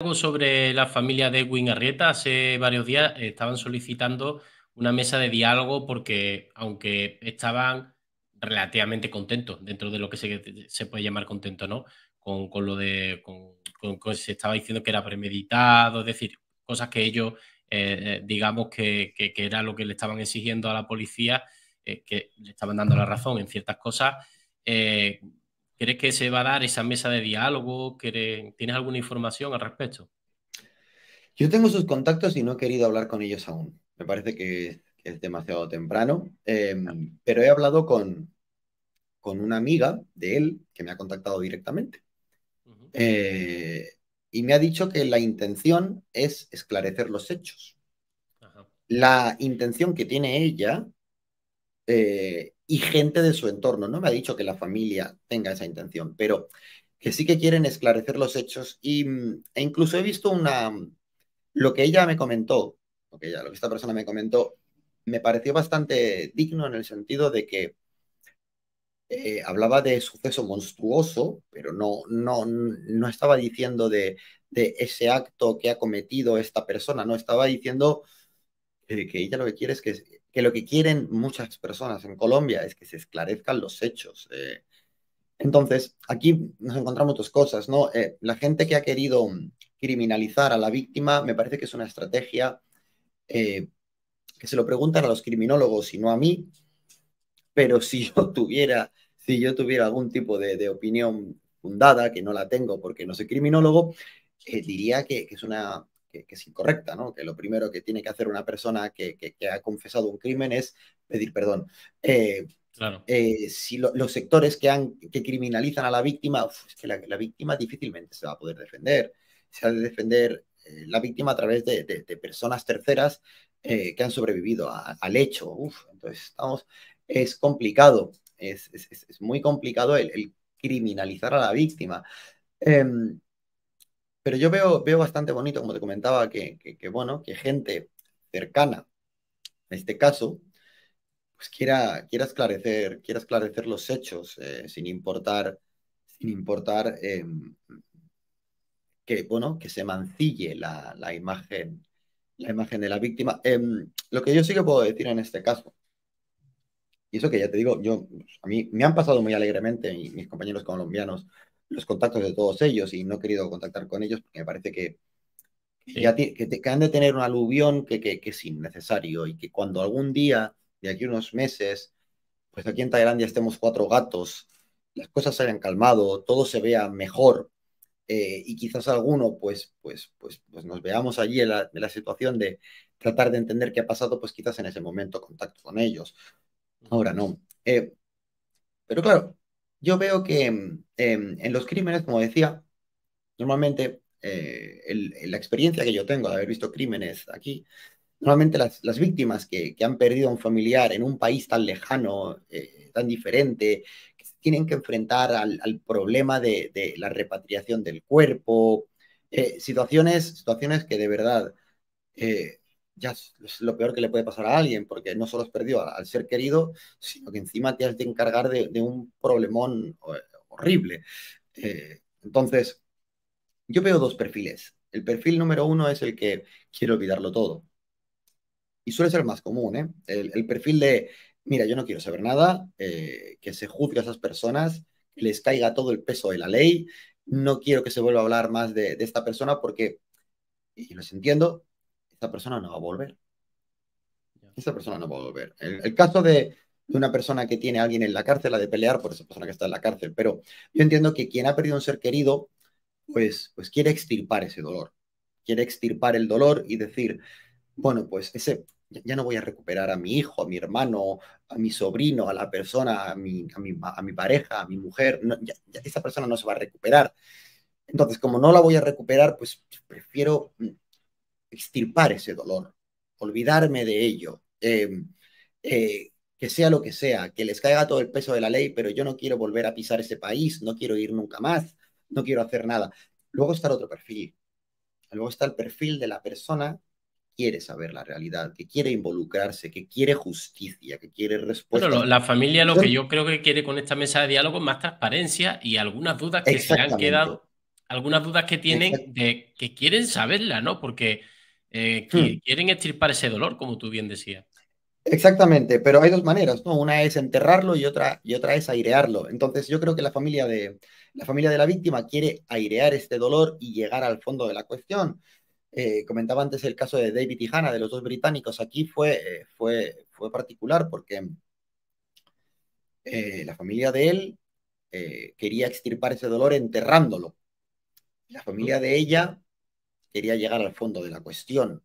algo sobre la familia de Edwin Arrieta. Hace varios días estaban solicitando una mesa de diálogo porque, aunque estaban relativamente contentos, dentro de lo que se, puede llamar contento, ¿no? Con, lo de. Con, se estaba diciendo que era premeditado, es decir, cosas que ellos, eh, eh, digamos, que, que, era lo que le estaban exigiendo a la policía, eh, que le estaban dando la razón en ciertas cosas. ¿Crees que se va a dar esa mesa de diálogo? ¿Tienes alguna información al respecto? Yo tengo sus contactos y no he querido hablar con ellos aún. Me parece que, es demasiado temprano. Em, pero he hablado con, con una amiga de él que me ha contactado directamente. Eh, y me ha dicho que la intención es esclarecer los hechos. La intención que tiene ella eh, y gente de su entorno. No me ha dicho que la familia tenga esa intención, pero que sí que quieren esclarecer los hechos. Y, mm, e incluso he visto una, lo que ella me comentó, lo que, esta persona me comentó, me pareció bastante digno en el sentido de que eh, hablaba de suceso monstruoso, pero no, no, no estaba diciendo de, ese acto que ha cometido esta persona, no estaba diciendo que ella lo que quiere es que que lo que quieren muchas personas en Colombia es que se esclarezcan los hechos. Eh. Entonces, aquí nos encontramos dos cosas, ¿no? Eh, la gente que ha querido mm, criminalizar a la víctima, me parece que es una estrategia eh, que se lo preguntan a los criminólogos y no a mí, pero si yo tuviera, si yo tuviera algún tipo de, opinión fundada, que no la tengo porque no soy criminólogo, diría que, es una que, es incorrecta, ¿no? que lo primero que tiene que hacer una persona que, ha confesado un crimen es pedir perdón. Eh, eh, si los sectores que, han, que criminalizan a la víctima, es que la, víctima difícilmente se va a poder defender. Se ha de defender eh, la víctima a través de, personas terceras que han sobrevivido al hecho. entonces, estamos, es complicado, es, muy complicado el, criminalizar a la víctima. Em, pero yo veo, bastante bonito, como te comentaba, que, bueno, que gente cercana, en este caso, pues quiera, quiera esclarecer, quiera esclarecer los hechos, eh, sin importar, sin importar eh, que, bueno, que se mancille la, imagen, la imagen de la víctima. Eh, lo que yo sí que puedo decir en este caso, y eso que ya te digo, yo, a mí me han pasado muy alegremente mis compañeros colombianos los contactos de todos ellos y no he querido contactar con ellos porque me parece que, ya que, te, han de tener un aluvión que, que, que, es innecesario y que cuando algún día, de aquí a unos meses, pues aquí en Tailandia estemos cuatro gatos, las cosas se hayan calmado, todo se vea mejor eh, y quizás alguno, pues, pues, pues, pues nos veamos allí en la, situación de tratar de entender qué ha pasado, pues quizás en ese momento contacto con ellos. Ahora no. Eh, pero claro, yo veo que mm, em, en los crímenes, como decía, normalmente eh, la experiencia que yo tengo de haber visto crímenes aquí, normalmente las, las víctimas que, han perdido a un familiar en un país tan lejano, eh, tan diferente, tienen que enfrentar al, problema de, la repatriación del cuerpo, eh, situaciones, situaciones que de verdad ya es, lo peor que le puede pasar a alguien, porque no solo has perdido al, ser querido, sino que encima te has de encargar de, un problemón eh, horrible. Eh, entonces, yo veo dos perfiles. El perfil número uno es el que quiero olvidarlo todo. Y suele ser el más común, ¿eh? El, perfil de, mira, yo no quiero saber nada, eh, que se juzgue a esas personas, que les caiga todo el peso de la ley, no quiero que se vuelva a hablar más de, de esta persona porque, y los entiendo, esa persona no va a volver. Esa persona no va a volver. El, caso de, una persona que tiene a alguien en la cárcel, la de pelear por esa persona que está en la cárcel, pero yo entiendo que quien ha perdido un ser querido, pues, pues quiere extirpar ese dolor, quiere extirpar el dolor y decir, bueno, pues ese, ya no voy a recuperar a mi hijo, a mi hermano, a mi sobrino, a la persona, a mi, a mi, pareja, a mi mujer, esa persona no se va a recuperar. Entonces, como no la voy a recuperar, pues prefiero mm, extirpar ese dolor, olvidarme de ello, em, eh, que sea lo que sea, que les caiga todo el peso de la ley, pero yo no quiero volver a pisar ese país, no quiero ir nunca más, no quiero hacer nada. Luego está el otro perfil. Luego está el perfil de la persona que quiere saber la realidad, que quiere involucrarse, que quiere justicia, que quiere respuesta. la familia lo que yo creo que quiere con esta mesa de diálogo es más transparencia y algunas dudas que se han quedado, algunas dudas que tienen de que quieren saberla, ¿no? Porque eh, hmm. Quieren extirpar ese dolor, como tú bien decías. Exactamente, pero hay dos maneras, ¿no? Una es enterrarlo y otra, y otra es airearlo. Entonces yo creo que la familia, de, la familia de la víctima quiere airear este dolor y llegar al fondo de la cuestión. Eh, comentaba antes el caso de David y Hannah, de los dos británicos. Aquí fue, eh, fue, fue particular porque la familia de él quería extirpar ese dolor enterrándolo. La familia de ella quería llegar al fondo de la cuestión.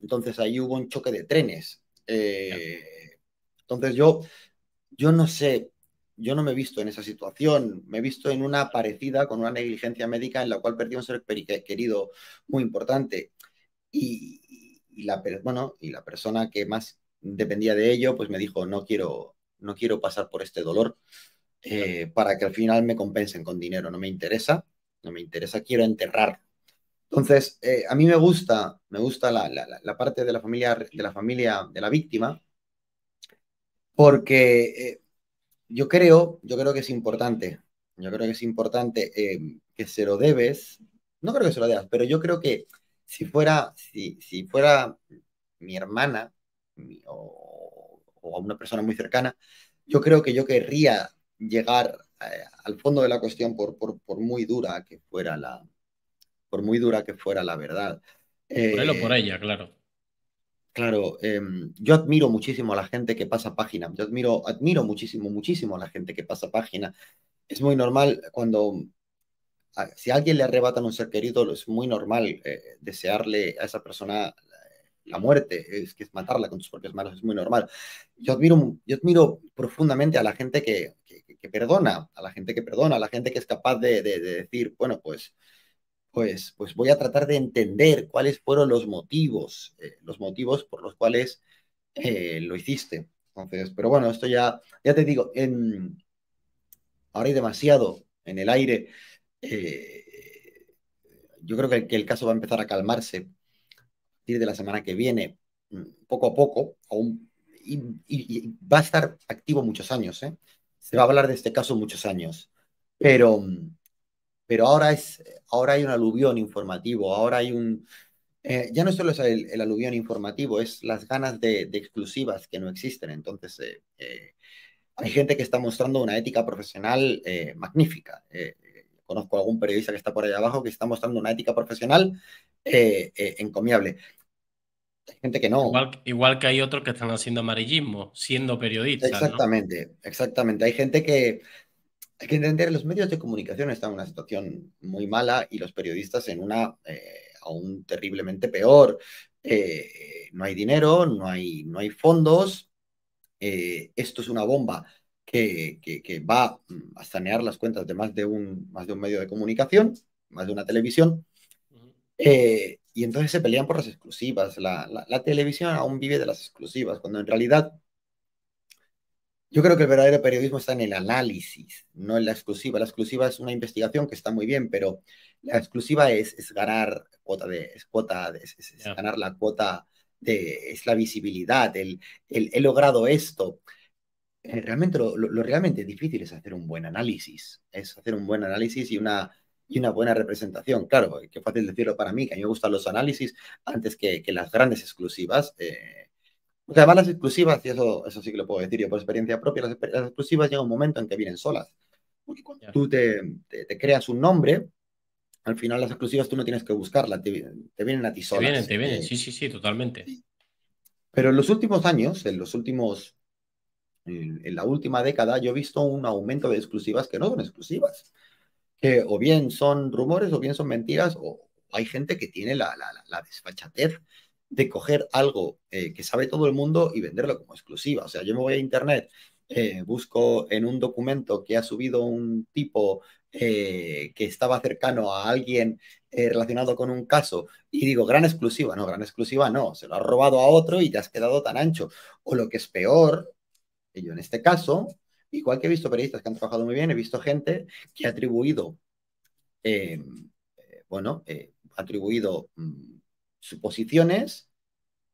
Entonces ahí hubo un choque de trenes. Eh, entonces yo, yo no sé, yo no me he visto en esa situación, me he visto en una parecida con una negligencia médica en la cual perdí un ser querido muy importante. Y, la, bueno, y la persona que más dependía de ello, pues me dijo, no quiero, no quiero pasar por este dolor eh, para que al final me compensen con dinero, no me interesa, no me interesa, quiero enterrar entonces, eh, a mí me gusta, me gusta la, parte de la familia de la familia de la víctima, porque eh, yo creo, yo creo que es importante, yo creo que es importante eh, que se lo debes, no creo que se lo debas, pero yo creo que si fuera, si, fuera mi hermana o, a una persona muy cercana, yo creo que yo querría llegar al fondo de la cuestión por muy dura que fuera la, por muy dura que fuera la verdad. Eh, por él por ella, claro. Claro, em, yo admiro muchísimo a la gente que pasa página, yo admiro, admiro muchísimo, muchísimo a la gente que pasa página. Es muy normal cuando, si a alguien le arrebatan un ser querido, es muy normal eh, desearle a esa persona eh, la muerte, es que es matarla con tus propias manos, es muy normal. Yo admiro, yo admiro profundamente a la gente que, que, perdona, a la gente que perdona, a la gente que es capaz de, de decir, bueno, pues pues, pues voy a tratar de entender cuáles fueron los motivos, eh, los motivos por los cuales eh, lo hiciste. Entonces, pero bueno, esto ya, ya te digo, en, ahora hay demasiado en el aire. Eh, yo creo que, el caso va a empezar a calmarse a partir de la semana que viene, mm, poco a poco, aún, y va a estar activo muchos años. Se va a hablar de este caso muchos años, pero mm, pero ahora, es, ahora hay un aluvión informativo, ahora hay un... Eh, ya no solo es el, aluvión informativo, es las ganas de, exclusivas que no existen. Entonces, eh, eh, hay gente que está mostrando una ética profesional magnífica. conozco a algún periodista que está por ahí abajo que está mostrando una ética profesional encomiable. Hay gente que no. Igual, que hay otros que están haciendo amarillismo, siendo periodistas. Exactamente, exactamente. Hay gente que hay que entender, los medios de comunicación están en una situación muy mala y los periodistas en una eh, aún terriblemente peor. Eh, no hay dinero, no hay, fondos. Eh, esto es una bomba que, va a sanear las cuentas de más de, un, medio de comunicación, más de una televisión. y entonces se pelean por las exclusivas. la televisión aún vive de las exclusivas, cuando en realidad yo creo que el verdadero periodismo está en el análisis, no en la exclusiva. La exclusiva es una investigación que está muy bien, pero la exclusiva es, ganar cuota de, cuota de, ganar la cuota de, es la visibilidad, el, he logrado esto. Eh, realmente lo, realmente difícil es hacer un buen análisis, es hacer un buen análisis y una, y una buena representación. Claro, qué fácil decirlo para mí, que a mí me gustan los análisis antes que, que las grandes exclusivas. Eh, o sea, van las exclusivas, y eso, eso sí que lo puedo decir yo por experiencia propia, las, exclusivas llega un momento en que vienen solas. tú te, creas un nombre, al final las exclusivas tú no tienes que buscarlas, te, vienen a ti solas. Te vienen, te eh, vienen, sí, sí, sí, totalmente. Pero en los últimos años, en los últimos, en, la última década, yo he visto un aumento de exclusivas que no son exclusivas, que o bien son rumores, o bien son mentiras, o hay gente que tiene la desfachatez de coger algo eh, que sabe todo el mundo y venderlo como exclusiva. O sea, yo me voy a Internet, eh, busco en un documento que ha subido un tipo eh, que estaba cercano a alguien relacionado con un caso y digo, gran exclusiva, no, gran exclusiva no, se lo ha robado a otro y te has quedado tan ancho. O lo que es peor, yo en este caso, igual que he visto periodistas que han trabajado muy bien, he visto gente que ha atribuido, bueno, bueno, atribuido... Mm, suposiciones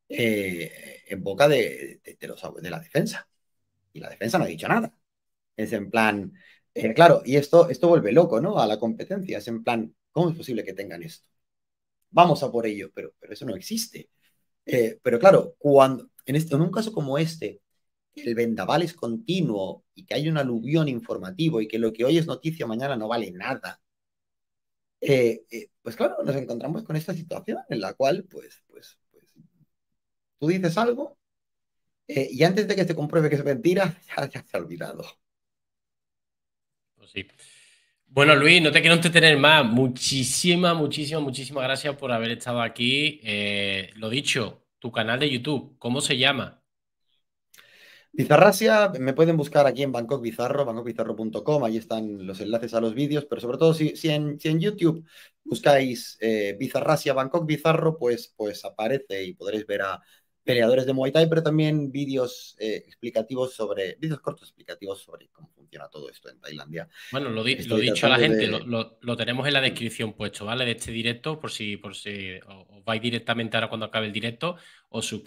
eh, en boca de, de, de la defensa. Y la defensa no ha dicho nada. Es en plan, eh, claro, y esto, esto vuelve loco, ¿no? A la competencia. Es en plan, ¿cómo es posible que tengan esto? Vamos a por ello, pero, pero eso no existe. Eh, pero claro, cuando, en, este, en un caso como este, el vendaval es continuo y que hay un aluvión informativo y que lo que hoy es noticia mañana no vale nada eh, eh, pues claro, nos encontramos con esta situación en la cual, pues, pues, pues tú dices algo eh, y antes de que se compruebe que es mentira, ya, se ha olvidado. Pues bueno, Luis, no te quiero entretener más. Muchísimas, muchísimas, muchísimas gracias por haber estado aquí. lo dicho, tu canal de YouTube, ¿cómo se llama? Bizarrasia, me pueden buscar aquí en Bangkok Bizarro, bangkokbizarro.com, ahí están los enlaces a los vídeos, pero sobre todo si, en, en, YouTube buscáis eh, Bizarrasia, Bangkok Bizarro, pues, pues aparece y podréis ver a peleadores de Muay Thai, pero también vídeos eh, explicativos sobre, vídeos cortos explicativos sobre cómo funciona todo esto en Tailandia. Bueno, lo, lo dicho a la gente, lo, tenemos en la descripción puesto, ¿vale? De este directo, por si, por si os vais directamente ahora cuando acabe el directo, os suscribís